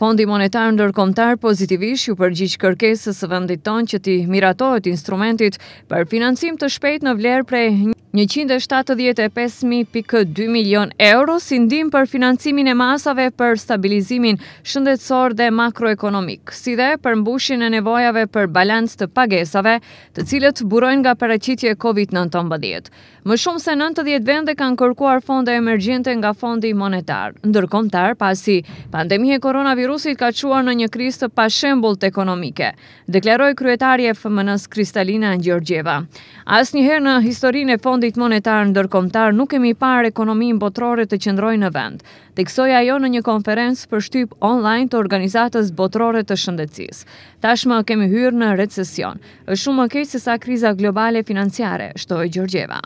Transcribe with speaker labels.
Speaker 1: Fondi Monetar Ndërkombëtar pozitivisht ju përgjigj kërkesës së vendit tonë që ti miratohet instrumentit për financim të shpejt në vlerë prej 175.2 milion euro si ndim për financimin e masave për stabilizimin shëndetësor dhe makroekonomik, si dhe për mbushin e nevojave për balans të pagesave të cilët burojnë nga përreqitje COVID-19. Më shumë se 90 vende kanë kërkuar fonde emergjente nga fondi monetar, ndërkomtar pasi pandemi e koronavirus virusit ka quar në një kris të pashembull të ekonomike, deklaroi kryetari e FMN-s Kristalina Gjorgjeva. Asnjëherë në historinë e Fondit Monetar Ndërkombëtar nuk kemi parë ekonominë botërore të qëndrojë në vend, teksoi ajo në një konferencë për shtyp online të Organizatës Botërore të Shëndetësisë. Tashmë kemi hyrë në recesion. Është shumë më keq se sa kriza globale financiare, shtoi Gjorgjeva.